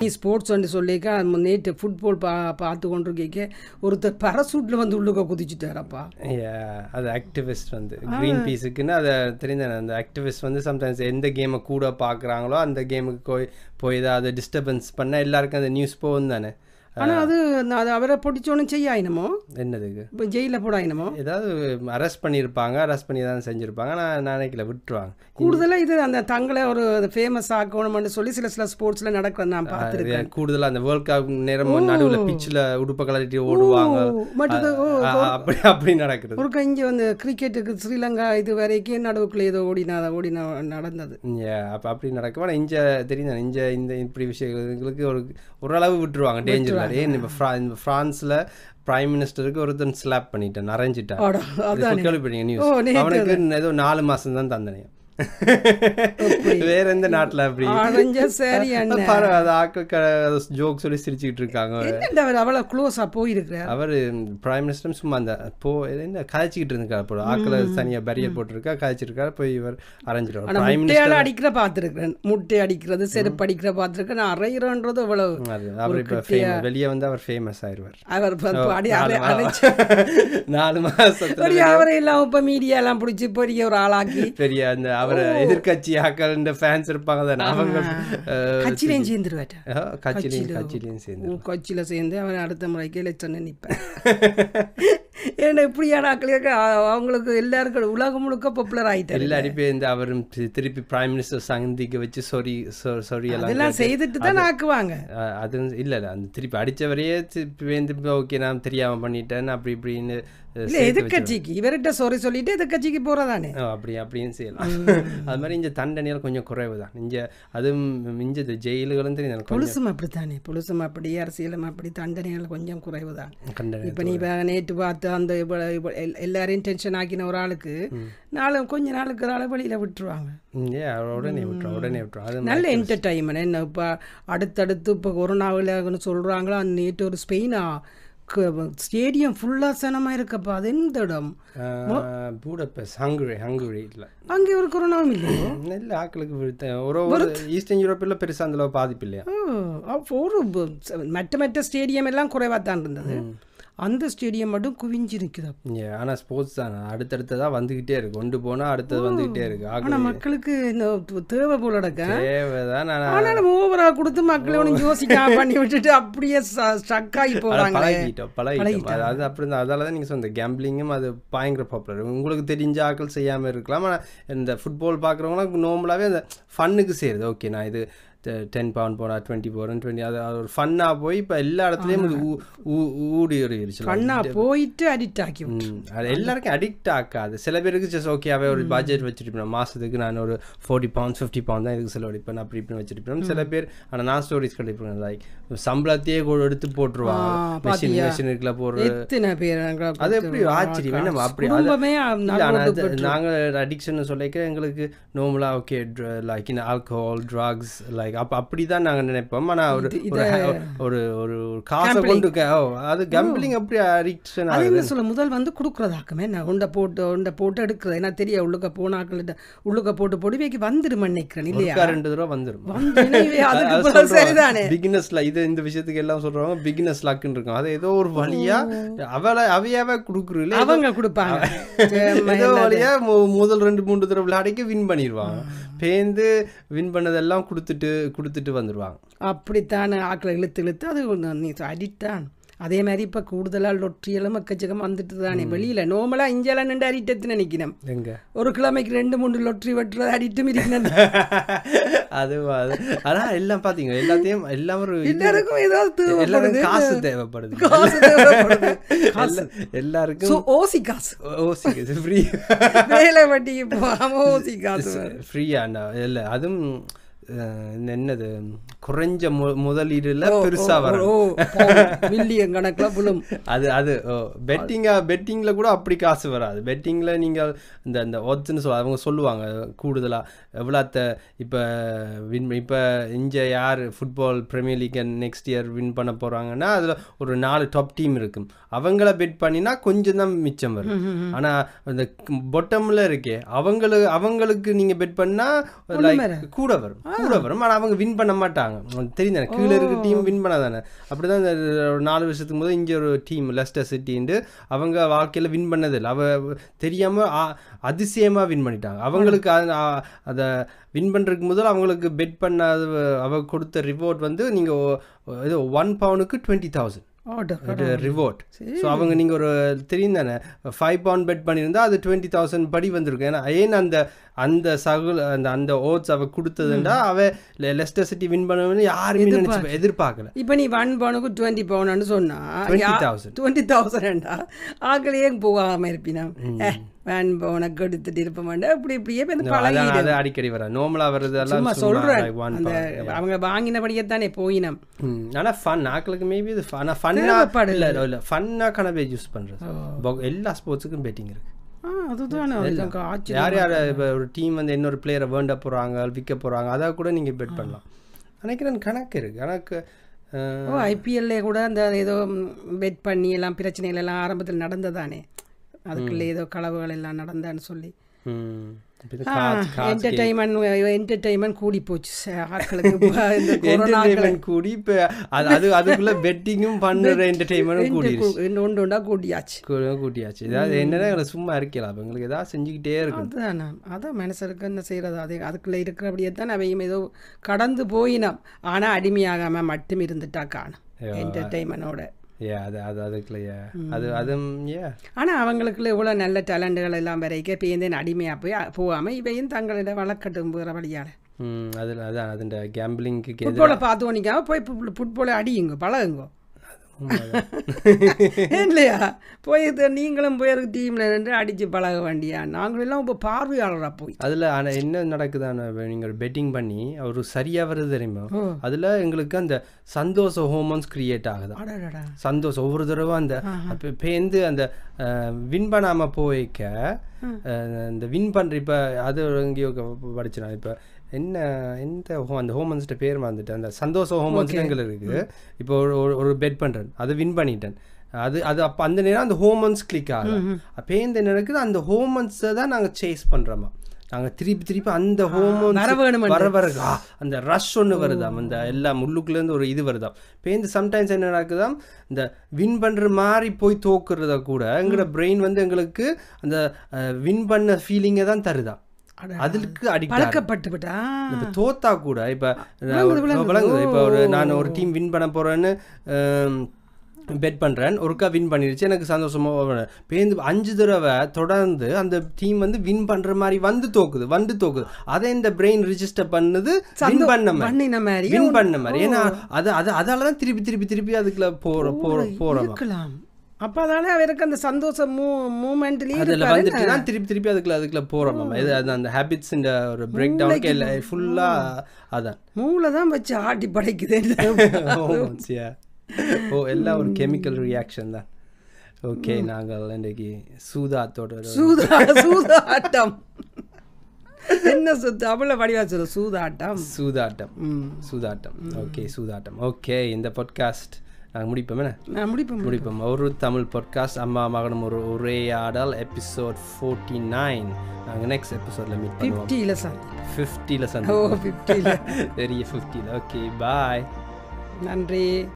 நீ ஸ்போர்ட்ஸ் வந்து சொல்லிக்க நம்ம நேற்று ஃபுட்பால் பா பார்த்து கொண்டிருக்கேக்க ஒருத்தர் பரசூட்டில் வந்து உள்ளுக்க குதிச்சுட்டாரப்பா அது ஆக்டிவிஸ்ட் வந்து க்ரீன் பீஸுக்குன்னு அதை தெரிஞ்சேன் அந்த ஆக்டிவிஸ்ட் வந்து சம்டைம்ஸ் எந்த கேமை கூட பார்க்குறாங்களோ அந்த கேமுக்கு போய் போய் ஏதாவது அதை டிஸ்டர்பன்ஸ் பண்ணால் எல்லாருக்கும் அந்த நியூஸ் போகும் தானே ஆனால் அது அது அவரை பிடிச்சோன்னு செய்ய ஆயினமோ என்னதுக்கு இப்போ ஜெயிலில் போட ஆயினமோ ஏதாவது அரெஸ்ட் பண்ணியிருப்பாங்க அரெஸ்ட் பண்ணி தான் செஞ்சுருப்பாங்க ஆனால் நான் நினைக்கல விட்டுருவாங்க கூடுதலாக இது அந்த தங்களை ஒரு ஃபேமஸ் ஆக்கணும்னு சொல்லி சில சில ஸ்போர்ட்ஸில் நடக்கிற நான் பார்த்துருக்கேன் கூடுதலாக அந்த வேர்ல்ட் கப் நேரம் நடுவில் பிச்சில் உடுப்பை கலட்டி ஓடுவாங்க அப்படி அப்படி நடக்குது ஒரு இங்கே வந்து கிரிக்கெட்டுக்கு ஸ்ரீலங்கா இது வரைக்கும் நடுவுக்குள்ளே ஏதோ ஓடினா அதை ஓடினா நடந்தது அப்போ அப்படி நடக்கும் ஆனால் இங்கே தெரியும் இங்கே இந்த இப்படி விஷயங்களுக்கு ஒரு ஓரளவு விட்டுருவாங்க டேஞ்சர் பிரான்ஸ்ல பிரைம் மினிஸ்டருக்கு ஒருத்தன் ஸ்லாப் பண்ணிட்டேன் நிறைஞ்சிட்டேன் கேள்விப்பட்டீங்க நியூஸ் அவனுக்கு ஏதோ நாலு மாசம் தான் தந்தனையும் வேற எந்த நாட்டுல அப்படி அரைஞ்ச சரி ஜோக் சொல்லி சிரிச்சுட்டு இருக்காங்க அவர் அவ்வளவு க்ளோஸா போயிருக்கிறார் அவர் பிரைம் மினிஸ்டர் சும்மா அந்த போ என்ன கதைச்சிக்கிட்டு இருந்தா போல ஆக்கல தனியா பரியர் போட்டிருக்கா கதைச்சிருக்கா போய் இவர் அரைஞ்சிருவார் முட்டையால அடிக்கிற பாத்துருக்கேன் முட்டை அடிக்கிறது செருப்பு அடிக்கிற பார்த்துருக்கேன் நான் அவ்வளவு அவர் இப்போ வெளியே வந்து அவர் ஃபேமஸ் ஆயிருவார் அவர் நாலு மாசம் அவரை எல்லாம் இப்போ மீடியா எல்லாம் பிடிச்சி பெரிய ஒரு ஆளாக்கி பெரிய அந்த அவர் எதிர்கட்சி ஆக்கள் ஃபேன்ஸ் இருப்பாங்க தானே அவங்க கட்சியிலையும் சேர்ந்துருவாட்டா கட்சியிலையும் கட்சியிலையும் சேர்ந்து கட்சியில் சேர்ந்து அவன் அடுத்த முறைக்கு எலெக்ஷன் நிற்பேன் ஏன்னா இப்படியான ஆக்கள் அவங்களுக்கு எல்லாருக்கும் உலகம் முழுக்க பாப்புலர் ஆகிட்டார் எல்லாரும் இந்த அவரும் திருப்பி பிரைம் மினிஸ்டர் சந்திக்க வச்சு சொரி சொரி எல்லாம் செய்துட்டு தான் ஆக்குவாங்க அது இல்ல இல்ல அந்த திருப்பி அடிச்சவரையே திருப்பி ஓகே நான் தெரியாமல் பண்ணிட்டேன் அப்படி இப்படின்னு இல்லை எதிர்கட்சிக்கு இவர்கிட்ட சொரி சொல்லிட்டு எதிர்கட்சிக்கு போறதானே அப்படி அப்படின்னு செய்யலாம் அது மாதிரி இங்கே தண்டனையில் கொஞ்சம் குறைவு தான் இங்கே அதுவும் மிஞ்சது ஜெயிலுகளும் தெரியும் புலுசும் அப்படித்தானே புலுசும் அப்படி அரசியலும் அப்படி தண்டனைகள் கொஞ்சம் குறைவு தான் இப்ப நீ நேற்று பார்த்து அந்த எல்லாரையும் டென்ஷன் ஆக்கின ஒரு ஆளுக்கு நாளை கொஞ்ச நாளுக்கு ஆளை வழியில் விட்டுருவாங்க உடனே நல்ல என்டர்டைன்மெண்ட் என்ன இப்போ அடுத்தடுத்து இப்போ கொரோனாவில் சொல்கிறாங்களோ அந்த நேற்று ஒரு ஸ்பெயினா ஸ்டேடியம் ஃபுல்லாக சனமாக இருக்கப்பா அது எந்த இடம் பூடப்பஸ் ஹங்குரி ஹங்குரி இல்லை அங்கே ஒரு கொரோனாவும் இல்லையோ நல்ல ஆக்களுக்கு ஒரு ஒரு ஈஸ்டர்ன் யூரோப்பில் பெருசாக அந்த அளவு பாதிப்பு இல்லையா ஒரு மற்ற மற்ற ஸ்டேடியம் எல்லாம் குறைவாக தான் இருந்தது அந்த ஸ்டேடியம் மட்டும் நிற்குதா ஆனால் ஸ்போர்ட்ஸ் தான் அடுத்தடுத்ததாக வந்துக்கிட்டே இருக்கு கொண்டு போனால் அடுத்தது வந்துக்கிட்டே இருக்கு ஆனால் மக்களுக்கு இந்த தேவை போல தேவை தான் ஆனால் நம்ம ஓவராக கொடுத்து மக்களை ஒன்று யோசிக்காம பண்ணி விட்டுட்டு அப்படியே ஸ்ட்ரக் ஆகி போகிறாங்க பழகிட்டோம் பழகிட்டோம் அது அப்படி தான் அதால தான் நீங்கள் சொந்த கேம்பிளிங்கும் அது பயங்கர பாப்புலர் உங்களுக்கு தெரிஞ்ச ஆக்கள் செய்யாமல் இருக்கலாம் ஆனால் இந்த ஃபுட்பால் பார்க்குறவங்களாம் நார்மலாகவே அந்த ஃபன்னுக்கு செய்யுது ஓகே நான் இது டென் பவுண்ட் போனால் டுவெண்ட்டி போறோம் டுவெண்ட்டி அது ஒரு ஃபன்னாக போய் இப்போ எல்லா இடத்துலையும் ஊடி எரிச்சு ஃபன்னாக போயிட்டு அடிக்ட் ஆக்கி அது எல்லாருக்கும் அடிக்ட் ஆக்காது சில பேருக்கு ஜஸ்ட் ஓகேவே ஒரு பட்ஜெட் வச்சுருப்பேன் மாதத்துக்கு நான் ஒரு ஃபோர்ட்டி பவுண்ட்ஸ் ஃபிஃப்டி பவுண்ட் தான் இதுக்கு செலவழிப்பேன் அப்படி இப்படின்னு வச்சுருப்பேன் சில பேர் ஆனால் நான் ஸ்டோரிஸ் கண்டிப்பேன் லைக் சம்பளத்தையே கூட எடுத்து போட்டுருவாங்க மிஷின் மிஷினுக்குள்ள போடுற பேர் அது எப்படி ஆச்சரியம் அப்படி நாங்கள் அடிக்ஷன் சொல்லிக்க எங்களுக்கு நார்மலாக okay like in alcohol drugs like அப்ப அப்போ அப்படிதான் நாங்கள் நினைப்போம் ஆனால் ஒரு ஒரு ஒரு காசை கொண்டு அது கம்பிளிங் அப்படி அடிக்ஷன் என்ன சொல்ல முதல் வந்து கொடுக்குறதாக்குமே நான் உண்டை போட்டு உண்டை போட்டு எடுக்கிறது என்ன தெரிய உள்ளுக்க போனாக்கள் உள்ளுக்க போட்டு பொடிவைக்கு வந்துடும் நினைக்கிறேன் இல்லையா ரெண்டு தடவை வந்துடும் சரிதானே பிகினஸ்ல இது இந்த விஷயத்துக்கு எல்லாம் சொல்றவங்க பிகினஸ் லாக்குன்னு இருக்கும் அது ஏதோ ஒரு வழியா அவளை அவையாவே கொடுக்குறீங்களே அவங்க கொடுப்பாங்க ஏதோ வழியா முதல் ரெண்டு மூன்று தடவை விளையாடிக்கு வின் பண்ணிடுவாங்க பேந்து வின் பண்ணதெல்லாம் கொடுத்துட்டு கொடுத்துட்டு வந்துடுவாங்க அப்படித்தான் ஆக்களை இழுத்து இழுத்து அது நீ அடித்தான் அதே மாதிரி இப்போ கூடுதலாக லொற்றியெல்லாம் எக்கச்சக்கம் வந்துட்டு தானே வெளியில் நோமலாக இஞ்செல்லாம் நின்று அடிட்டத்து நினைக்கிறேன் எங்க ஒரு கிழமைக்கு ரெண்டு மூணு லொட்ரி வெட்டுறது அடிட்டும் இருக்கணும் அது அதான் எல்லாம் பார்த்தீங்க எல்லாத்தையும் எல்லாம் ஒரு எல்லாருக்கும் ஏதாவது எல்லாருக்கும் காசு தேவைப்படுது காசு எல்லாருக்கும் ஓசி காசு ஓசி காசு ஃப்ரீ வேலை வட்டிக்கு ஓசி காசு ஃப்ரீயா இல்லை அதுவும் என்னது குறைஞ்ச முதலீடுல பெருசா வரும் கணக்குல விழும் அது அது பெட்டிங்கா பெட்டிங்ல கூட அப்படி காசு வராது பெட்டிங்ல நீங்க இந்த இந்த ஒத்துன்னு சொல்ல அவங்க சொல்லுவாங்க கூடுதலா எவ்வளோத்த இப்ப வின் இப்ப இஞ்ச யார் football premier league next year win பண்ண போறாங்கன்னா அதுல ஒரு நாலு டாப் டீம் இருக்கும் அவங்கள பெட் பண்ணினா கொஞ்சம் தான் மிச்சம் வரும் ஆனா அந்த பொட்டம்ல இருக்கே அவங்களுக்கு அவங்களுக்கு நீங்க பெட் பண்ணா கூட வரும் கூட வரும் ஆனால் அவங்க வின் பண்ண மாட்டாங்க தெரியும் தானே கீழே இருக்க டீம் வின் பண்ண தானே அப்படி தான் இந்த நாலு வருஷத்துக்கு போது இங்கே ஒரு டீம் லெஸ்டர் சிட்டின்ட்டு அவங்க வாழ்க்கையில் வின் பண்ணதில்லை அவ தெரியாமல் அதிசயமாக வின் பண்ணிட்டாங்க அவங்களுக்கு அதை வின் பண்ணுறதுக்கு முதல் அவங்களுக்கு பெட் பண்ண அவ கொடுத்த ரிவோர்ட் வந்து நீங்கள் இது ஒன் பவுனுக்கு டுவெண்ட்டி தௌசண்ட் ரிவோர்ட் ஸோ அவங்க நீங்கள் ஒரு தெரியும் தானே ஃபைவ் பவுண்ட் பெட் பண்ணியிருந்தா அது டுவெண்ட்டி தௌசண்ட் படி வந்திருக்கும் ஏன்னா ஏன் அந்த அந்த சகுல் அந்த அந்த ஓட்ஸ் அவ கொடுத்ததுண்டா அவ லெஸ்டர் சிட்டி வின் பண்ணுவேன்னு யாருமே நினைச்சு எதிர்பார்க்கல இப்ப நீ வன் பவுனுக்கு டுவெண்ட்டி பவுனு சொன்னா டுவெண்ட்டி தௌசண்ட்டா ஆக்களையே போகாம இருப்பினா வேண்போ உனக்கு இருப்ப இருப்பமாண்டா இப்படி இப்படியே பழகிடு அடிக்கடி வர நோமலா வர்றது எல்லாம் சொல்றேன் அவங்க வாங்கினபடியே தானே போயினம் ஆனா ஃபன் ஆக்களுக்கு மேபி இது ஃபன் ஃபன்னா இல்ல இல்ல ஃபன்னா கனவே யூஸ் பண்றது எல்லா ஸ்போர்ட்ஸுக்கும் பெட்டிங் இருக்கு அதுதான் யார் யார் இப்போ ஒரு டீம் வந்து இன்னொரு பிளேயரை வேண்ட போகிறாங்க விற்க போகிறாங்க அதை கூட நீங்கள் பெட் பண்ணலாம் நினைக்கிறேன் கணக்கு இருக்கு கணக்கு ஓ ஐபிஎல்ல கூட அந்த ஏதோ பெட் பண்ணி எல்லாம் பிரச்சனைகள் எல்லாம் ஆரம்பத்தில் நடந்ததானே அதுக்குள்ளே ஏதோ களவுகள் எல்லாம் நடந்தான்னு சொல்லி அடிமையாகாம என்டர்டைன்மெண்ட் கூடி போச்சு கூடி இப்போ அது அதுக்குள்ள பண்ணுற கூடி ஒன்று கூட்டியாச்சு கூட்டியாச்சு ஏதாவது சும்மா இருக்கலாம் எங்களுக்கு செஞ்சுக்கிட்டே இருக்கும் என்ன அதுக்குள்ளே ஏதோ கடந்து போயினோம் மட்டும் இருந்துட்டா காணும் என்டர்டைன்மெண்டோட ஏ அது அது அதுக்குள்ள அது அதுவும் ஏ ஆனால் அவங்களுக்குள்ள இவ்வளோ நல்ல டேலண்டுகள் எல்லாம் வரைக்கும் இப்போ இந்த அடிமையாக போய் போகாமல் இவையும் தங்களோட வழக்கட்டும் போகிற வழியால் அதில் அதான் அதுண்ட கேம்பிளிங்க்கு ஃபுட்பாலை பார்த்து ஒன்றிக்காம போய் ஃபுட்பாலை அடியுங்க பழகுங்கோ இல்லையா போய் நீங்களும் போய் டீமில் நின்று அடித்து பழக வேண்டியா நாங்களெல்லாம் இப்போ பார்வையாளராக போய் அதில் ஆனால் என்ன நடக்குதான நீங்கள் பெட்டிங் பண்ணி அவர் சரியாக வருது தெரியுமா அதில் எங்களுக்கு அந்த சந்தோஷ ஹோமோன்ஸ் கிரியேட் ஆகுது சந்தோஷம் ஒவ்வொரு தடவை அந்த இப்போ பேந்து அந்த வின் பண்ணாமல் போய்க்க இந்த வின் பண்ணுற இப்போ அது எங்கேயோ படிச்சுனா இப்போ என்ன எந்த ஹோம் அந்த ஹோம் மந்த்ஸ்ட பேர் மறந்துட்டேன் அந்த சந்தோஷம் ஹோம் மந்த்ஸ்ட்டுங்கள் இருக்குது இப்போ ஒரு ஒரு பெட் பண்ணுறேன் அதை வின் பண்ணிட்டேன் அது அது அப்போ அந்த நேரம் அந்த ஹோம் மந்த்ஸ் கிளிக் ஆகும் அப்போ இந்த நடக்குது அந்த ஹோம் மந்த்ஸை தான் நாங்கள் சேஸ் பண்ணுறோமா நாங்கள் திருப்பி திருப்பி அந்த ஹோம் வர வர வரதா அந்த ரஷ் ஒன்று வருதாம் அந்த எல்லாம் உள்ளுக்குலேருந்து ஒரு இது வருதாம் பேந்து சம்டைம்ஸ் என்ன நடக்குதாம் இந்த வின் பண்ணுற மாதிரி போய் தோக்குறத கூட எங்களோட பிரெயின் வந்து எங்களுக்கு அந்த வின் பண்ண ஃபீலிங்கை தான் தருதான் அதுக்கு அடிக்ட் விட்டா தோத்தா கூட இப்போ விளங்குது இப்போ ஒரு நான் ஒரு டீம் வின் பண்ண போறேன்னு பெட் பண்றேன் ஒருக்கா வின் பண்ணிருச்சு எனக்கு சந்தோஷமா பேருந்து அஞ்சு தடவை தொடர்ந்து அந்த டீம் வந்து வின் பண்ற மாதிரி வந்து தோக்குது வந்து தோக்குது அதை இந்த பிரெயின் ரிஜிஸ்டர் பண்ணுது வின் பண்ண மாதிரி வின் பண்ண மாதிரி ஏன்னா அது அது அதால திருப்பி திருப்பி திருப்பி அதுக்குள்ள போற போகிற போறோம் அப்பதானே அவருக்கு அந்த சந்தோஷம் மூமெண்ட்லயும் அதுல வந்துட்டு தான் திருப்பி திருப்பி அதுக்குள்ள அதுக்குள்ள போறோம் நம்ம இது அந்த ஹாபிட்ஸ் இந்த ஒரு பிரேக் டவுனுக்கு இல்லை ஃபுல்லா அதான் மூளை தான் வச்சு ஆட்டி படைக்குதே படைக்குது ஓ எல்லாம் ஒரு கெமிக்கல் ரியாக்ஷன் தான் ஓகே நாங்கள் இன்றைக்கு சூதாத்தோட சூதா சூதாட்டம் என்ன தமிழ வடிவா சொல்ல சூதாட்டம் சூதாட்டம் சூதாட்டம் ஓகே சூதாட்டம் ஓகே இந்த பாட்காஸ்ட் நாங்கள் முடிப்போம் என்ன முடிப்போம் முடிப்போம் ஒரு தமிழ் பாட்காஸ்ட் அம்மா மகனும் ஒரு ஒரே ஆடல் எபிசோட் ஃபோர்ட்டி நைன் நாங்கள் நெக்ஸ்ட் எபிசோடில் மீட் பண்ணுவோம் ஃபிஃப்டியில் சார் ஃபிஃப்டியில் சார் ஓ ஃபிஃப்டியில் பெரிய ஃபிஃப்டியில் ஓகே பாய் நன்றி